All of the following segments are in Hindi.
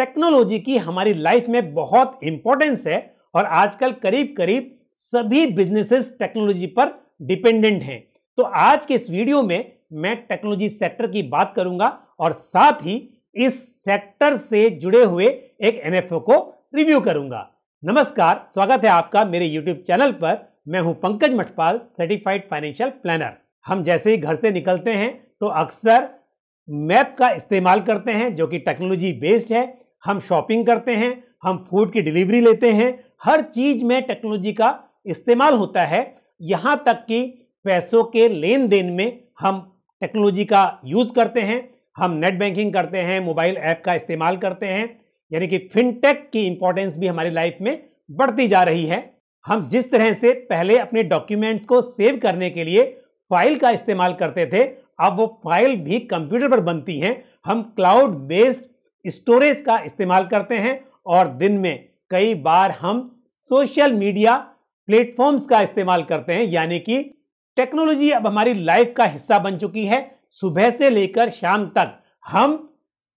टेक्नोलॉजी की हमारी लाइफ में बहुत इंपॉर्टेंस है और आजकल करीब करीब सभी बिजनेसेस टेक्नोलॉजी पर डिपेंडेंट हैं तो आज के इस वीडियो में मैं टेक्नोलॉजी सेक्टर की बात करूंगा और साथ ही इस सेक्टर से जुड़े हुए एक एन को रिव्यू करूंगा नमस्कार स्वागत है आपका मेरे यूट्यूब चैनल पर मैं हूं Pankaj Mathpal certified financial planner हम जैसे ही घर से निकलते हैं तो अक्सर मैप का इस्तेमाल करते हैं जो कि टेक्नोलॉजी बेस्ड है हम शॉपिंग करते हैं हम फूड की डिलीवरी लेते हैं हर चीज़ में टेक्नोलॉजी का इस्तेमाल होता है यहाँ तक कि पैसों के लेन देन में हम टेक्नोलॉजी का यूज़ करते हैं हम नेट बैंकिंग करते हैं मोबाइल ऐप का इस्तेमाल करते हैं यानी कि फिनटेक की इम्पोर्टेंस भी हमारी लाइफ में बढ़ती जा रही है हम जिस तरह से पहले अपने डॉक्यूमेंट्स को सेव करने के लिए फाइल का इस्तेमाल करते थे अब वो फाइल भी कंप्यूटर पर बनती हैं हम क्लाउड बेस्ड स्टोरेज का इस्तेमाल करते हैं और दिन में कई बार हम सोशल मीडिया प्लेटफॉर्म्स का इस्तेमाल करते हैं यानी कि टेक्नोलॉजी अब हमारी लाइफ का हिस्सा बन चुकी है सुबह से लेकर शाम तक हम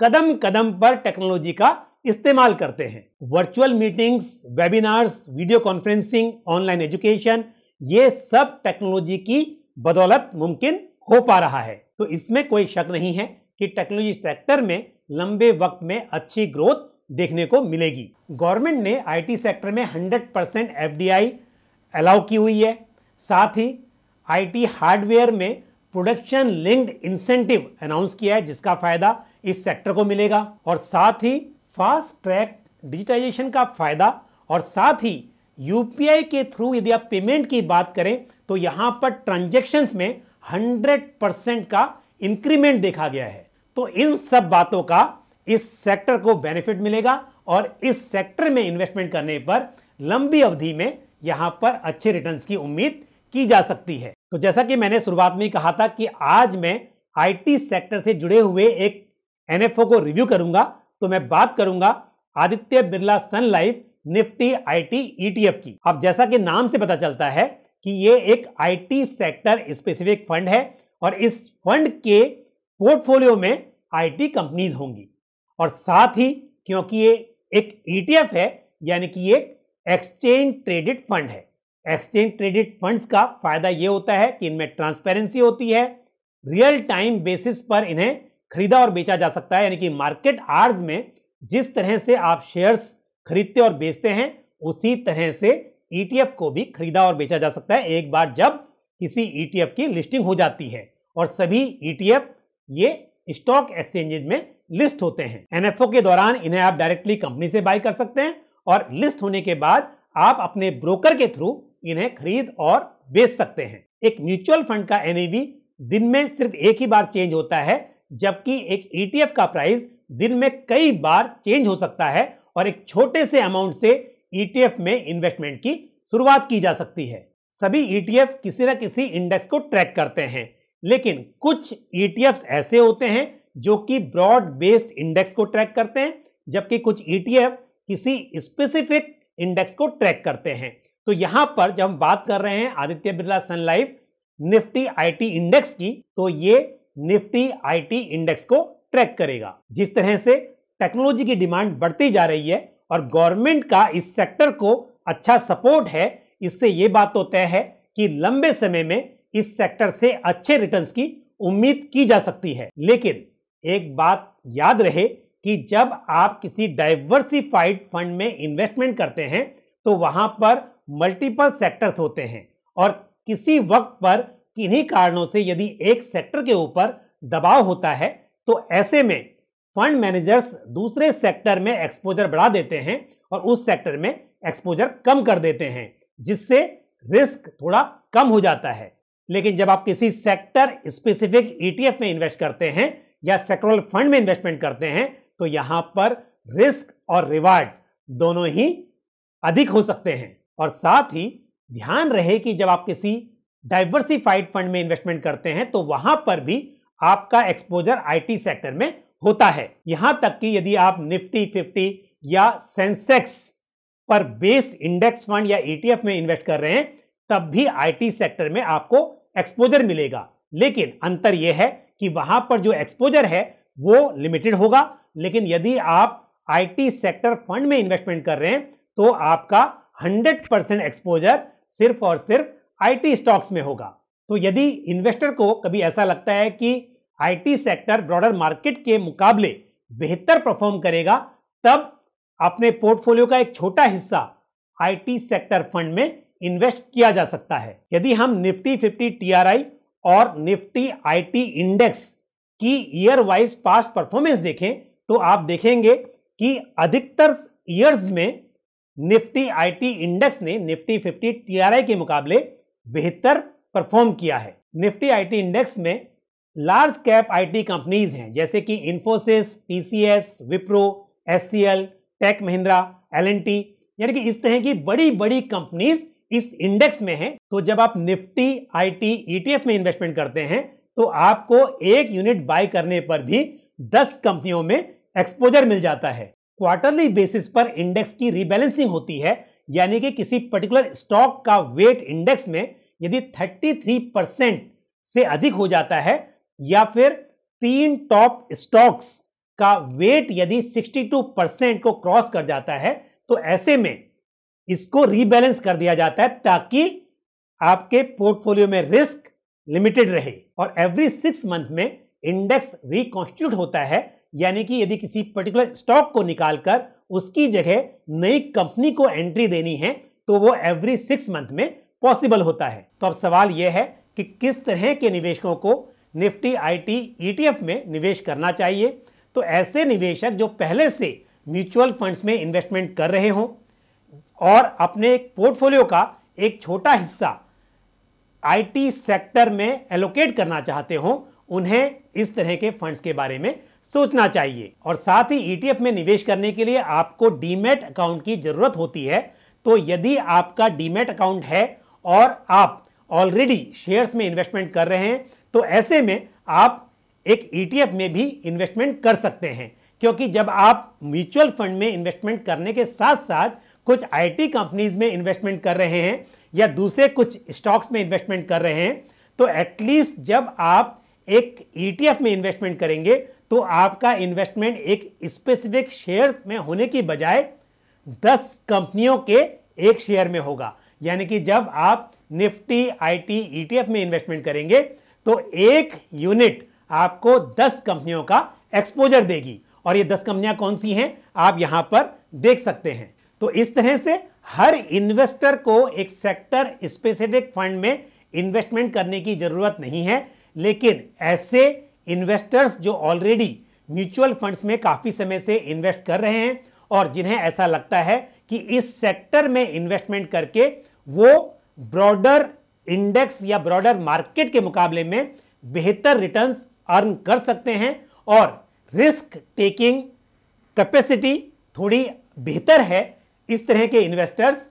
कदम कदम पर टेक्नोलॉजी का इस्तेमाल करते हैं virtual meetings webinars video conferencing online education ये सब टेक्नोलॉजी की बदौलत मुमकिन हो पा रहा है तो इसमें कोई शक नहीं है कि टेक्नोलॉजी सेक्टर में लंबे वक्त में अच्छी ग्रोथ देखने को मिलेगी गवर्नमेंट ने आईटी सेक्टर में 100 परसेंट एफ अलाउ की हुई है साथ ही आईटी हार्डवेयर में प्रोडक्शन लिंक्ड इंसेंटिव अनाउंस किया है जिसका फायदा इस सेक्टर को मिलेगा और साथ ही फास्ट ट्रैक डिजिटाइजेशन का फायदा और साथ ही यूपीआई के थ्रू यदि आप पेमेंट की बात करें तो यहां पर ट्रांजेक्शन में 100 परसेंट का इंक्रीमेंट देखा गया है तो इन सब बातों का इस सेक्टर को बेनिफिट मिलेगा और इस सेक्टर में इन्वेस्टमेंट करने पर लंबी अवधि में यहां पर अच्छे रिटर्न्स की उम्मीद की जा सकती है तो जैसा कि मैंने शुरुआत में कहा था कि आज मैं आईटी सेक्टर से जुड़े हुए एक एनएफओ को रिव्यू करूंगा तो मैं बात करूंगा Aditya Birla Sun Life Nifty IT ETF e की अब जैसा कि नाम से पता चलता है कि ये एक आईटी सेक्टर स्पेसिफिक फंड है और इस फंड के पोर्टफोलियो में आईटी कंपनीज होंगी और साथ ही क्योंकि ये एक ईटीएफ e है यानी कि एक एक्सचेंज ट्रेडिड फंड है एक्सचेंज ट्रेडिड फंड्स का फायदा ये होता है कि इनमें ट्रांसपेरेंसी होती है रियल टाइम बेसिस पर इन्हें खरीदा और बेचा जा सकता है यानी कि मार्केट आर्ज में जिस तरह से आप शेयर्स खरीदते और बेचते हैं उसी तरह से ईटीएफ e को भी खरीदा और बेचा जा सकता है एक बार जब किसी ईटीएफ e की लिस्टिंग हो जाती है और सभी ईटीएफ ये स्टॉक एक्सचेंजेज में लिस्ट होते हैं एनएफओ के दौरान इन्हें आप डायरेक्टली कंपनी से बाय कर सकते हैं और लिस्ट होने के बाद आप अपने ब्रोकर के थ्रू इन्हें खरीद और बेच सकते हैं एक म्यूचुअल फंड का एन दिन में सिर्फ एक ही बार चेंज होता है जबकि एक ईटीएफ e का प्राइस दिन में कई बार चेंज हो सकता है और एक छोटे से अमाउंट से ईटीएफ e में इन्वेस्टमेंट की शुरुआत की जा सकती है सभी ईटीएफ e किसी न किसी इंडेक्स को ट्रैक करते हैं लेकिन कुछ ईटीएफ e ऐसे होते हैं जो कि ब्रॉड बेस्ड इंडेक्स को ट्रैक करते हैं जबकि कुछ ईटीएफ e किसी स्पेसिफिक इंडेक्स को ट्रैक करते हैं तो यहां पर जब हम बात कर रहे हैं Aditya Birla Sun Life Nifty IT index की तो ये निफ्टी आईटी इंडेक्स को ट्रैक करेगा जिस तरह से टेक्नोलॉजी की डिमांड बढ़ती जा रही है और गवर्नमेंट का इस सेक्टर को अच्छा सपोर्ट है इससे ये बात तो तय है कि लंबे समय में इस सेक्टर से अच्छे रिटर्न्स की उम्मीद की जा सकती है लेकिन एक बात याद रहे कि जब आप किसी डाइवर्सिफाइड फंड में इन्वेस्टमेंट करते हैं तो वहां पर मल्टीपल सेक्टर्स होते हैं और किसी वक्त पर किन्हीं कारणों से यदि एक सेक्टर के ऊपर दबाव होता है तो ऐसे में फंड मैनेजर्स दूसरे सेक्टर में एक्सपोजर बढ़ा देते हैं और उस सेक्टर में एक्सपोजर कम कर देते हैं जिससे रिस्क थोड़ा कम हो जाता है लेकिन जब आप किसी सेक्टर स्पेसिफिक ईटीएफ e में इन्वेस्ट करते हैं या सेक्टोरल फंड में इन्वेस्टमेंट करते हैं तो यहां पर रिस्क और रिवार्ड दोनों ही अधिक हो सकते हैं और साथ ही ध्यान रहे कि जब आप किसी डाइवर्सिफाइड फंड में इन्वेस्टमेंट करते हैं तो वहां पर भी आपका एक्सपोजर आईटी सेक्टर में होता है यहां तक कि यदि आप निफ्टी फिफ्टी या सेंसेक्स पर बेस्ड इंडेक्स फंड या ईटीएफ e में इन्वेस्ट कर रहे हैं तब भी आईटी सेक्टर में आपको एक्सपोजर मिलेगा लेकिन अंतर यह है कि वहां पर जो एक्सपोजर है वो लिमिटेड होगा लेकिन यदि आप आईटी सेक्टर फंड में इन्वेस्टमेंट कर रहे हैं तो आपका 100 परसेंट एक्सपोजर सिर्फ और सिर्फ आईटी स्टॉक्स में होगा तो यदि इन्वेस्टर को कभी ऐसा लगता है कि आईटी सेक्टर ब्रॉडर मार्केट के मुकाबले बेहतर परफॉर्म करेगा तब अपने पोर्टफोलियो का एक छोटा हिस्सा आईटी सेक्टर फंड में इन्वेस्ट किया जा सकता है यदि हम निफ्टी फिफ्टी टी और निफ्टी आई इंडेक्स की ईयर वाइज पास्ट परफॉर्मेंस देखें तो आप देखेंगे कि अधिकतर ईयर्स में निफ्टी आईटी इंडेक्स ने निफ्टी 50 टीआरआई के मुकाबले बेहतर परफॉर्म किया है निफ्टी आईटी इंडेक्स में लार्ज कैप आईटी कंपनीज हैं जैसे कि Infosys TCS Wipro HCL tech Mahindra LNT यानी कि इस तरह की बड़ी बड़ी कंपनीज इस इंडेक्स में है तो जब आप निफ्टी आईटी ईटीएफ में इन्वेस्टमेंट करते हैं तो आपको एक यूनिट बाय करने पर भी 10 कंपनियों में एक्सपोजर मिल जाता है क्वार्टरली बेसिस पर इंडेक्स की रिबैलेंसिंग होती है यानी कि किसी पर्टिकुलर स्टॉक का वेट इंडेक्स में यदि 33 से अधिक हो जाता है या फिर तीन टॉप स्टॉक्स का वेट यदि 62 परसेंट को क्रॉस कर जाता है तो ऐसे में इसको रीबैलेंस कर दिया जाता है ताकि आपके पोर्टफोलियो में रिस्क लिमिटेड रहे और एवरी सिक्स मंथ में इंडेक्स रिकॉन्स्टिट्यूट होता है यानी कि यदि किसी पर्टिकुलर स्टॉक को निकालकर उसकी जगह नई कंपनी को एंट्री देनी है तो वो एवरी सिक्स मंथ में पॉसिबल होता है तो अब सवाल यह है कि किस तरह के निवेशकों को निफ्टी आईटी ईटीएफ e में निवेश करना चाहिए तो ऐसे निवेशक जो पहले से म्यूचुअल फंड्स में इन्वेस्टमेंट कर रहे हों और अपने एक पोर्टफोलियो का एक छोटा हिस्सा आईटी सेक्टर में एलोकेट करना चाहते हो उन्हें इस तरह के फंड्स के बारे में सोचना चाहिए और साथ ही ईटीएफ e में निवेश करने के लिए आपको डीमेट अकाउंट की जरूरत होती है तो यदि आपका डीमेट अकाउंट है और आप ऑलरेडी शेयर्स में इन्वेस्टमेंट कर रहे हैं तो ऐसे में आप एक ईटीएफ e में भी इन्वेस्टमेंट कर सकते हैं क्योंकि जब आप म्यूचुअल फंड में इन्वेस्टमेंट करने के साथ साथ कुछ आईटी कंपनीज में इन्वेस्टमेंट कर रहे हैं या दूसरे कुछ स्टॉक्स में इन्वेस्टमेंट कर रहे हैं तो एटलीस्ट जब आप एक ईटीएफ e में इन्वेस्टमेंट करेंगे तो आपका इन्वेस्टमेंट एक स्पेसिफिक शेयर में होने की बजाय दस कंपनियों के एक शेयर में होगा यानी कि जब आप निफ्टी आईटी ईटीएफ e में इन्वेस्टमेंट करेंगे तो एक यूनिट आपको दस कंपनियों का एक्सपोजर देगी और ये दस कंपनियां कौन सी हैं आप यहां पर देख सकते हैं तो इस तरह से हर इन्वेस्टर को एक सेक्टर स्पेसिफिक फंड में इन्वेस्टमेंट करने की जरूरत नहीं है लेकिन ऐसे इन्वेस्टर्स जो ऑलरेडी म्यूचुअल फंड्स में काफ़ी समय से इन्वेस्ट कर रहे हैं और जिन्हें ऐसा लगता है कि इस सेक्टर में इन्वेस्टमेंट करके वो ब्रॉडर इंडेक्स या ब्रॉडर मार्केट के मुकाबले में बेहतर रिटर्न्स अर्न कर सकते हैं और रिस्क टेकिंग कैपेसिटी थोड़ी बेहतर है इस तरह के इन्वेस्टर्स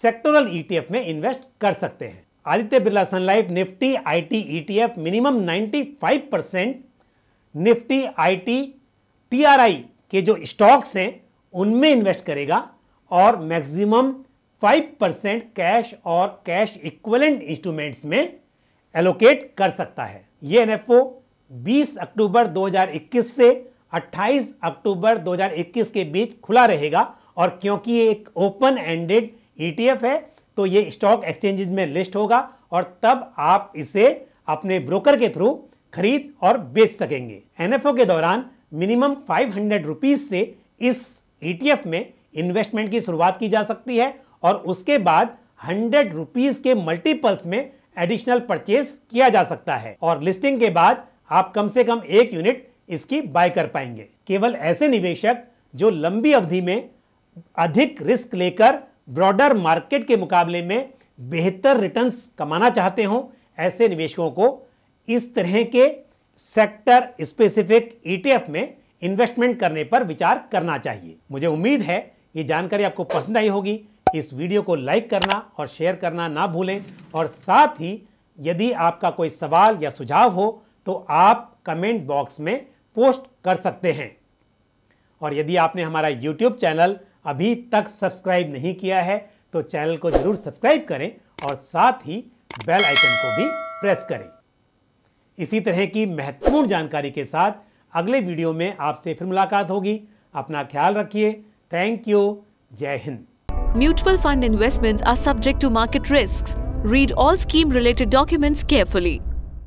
सेक्टोरल ईटीएफ में इन्वेस्ट कर सकते हैं Aditya Birla Sun Life Nifty IT ETF minimum 95 percent Nifty IT TRI के जो स्टॉक्स हैं उनमें इन्वेस्ट करेगा और मैक्सिमम 5 परसेंट कैश और कैश इक्वलेंट इंस्ट्रूमेंट्स में एलोकेट कर सकता है ये एनएफओ 20 अक्टूबर 2021 से 28 अक्टूबर 2021 के बीच खुला रहेगा और क्योंकि ये एक ओपन एंडेड ईटीएफ है तो ये स्टॉक एक्सचेंजेस में लिस्ट होगा और तब आप इसे अपने ब्रोकर के थ्रू खरीद और बेच सकेंगे एनएफओ के दौरान मिनिमम फाइव हंड्रेड से इस ई e में इन्वेस्टमेंट की शुरुआत की जा सकती है और उसके बाद हंड्रेड रुपीज़ के मल्टीपल्स में एडिशनल परचेस किया जा सकता है और लिस्टिंग के बाद आप कम से कम एक यूनिट इसकी बाय कर पाएंगे केवल ऐसे निवेशक जो लंबी अवधि में अधिक रिस्क लेकर ब्रॉडर मार्केट के मुकाबले में बेहतर रिटर्न्स कमाना चाहते हों ऐसे निवेशकों को इस तरह के सेक्टर स्पेसिफिक ईटीएफ e में इन्वेस्टमेंट करने पर विचार करना चाहिए मुझे उम्मीद है ये जानकारी आपको पसंद आई होगी इस वीडियो को लाइक करना और शेयर करना ना भूलें और साथ ही यदि आपका कोई सवाल या सुझाव हो तो आप कमेंट बॉक्स में पोस्ट कर सकते हैं और यदि आपने हमारा यूट्यूब चैनल अभी तक सब्सक्राइब नहीं किया है तो चैनल को जरूर सब्सक्राइब करें और साथ ही बेल आइकन को भी प्रेस करें इसी तरह की महत्वपूर्ण जानकारी के साथ अगले वीडियो में आपसे फिर मुलाकात होगी अपना ख्याल रखिए थैंक यू जय हिंद mutual fund investment are subject to market risk read all scheme related documents carefully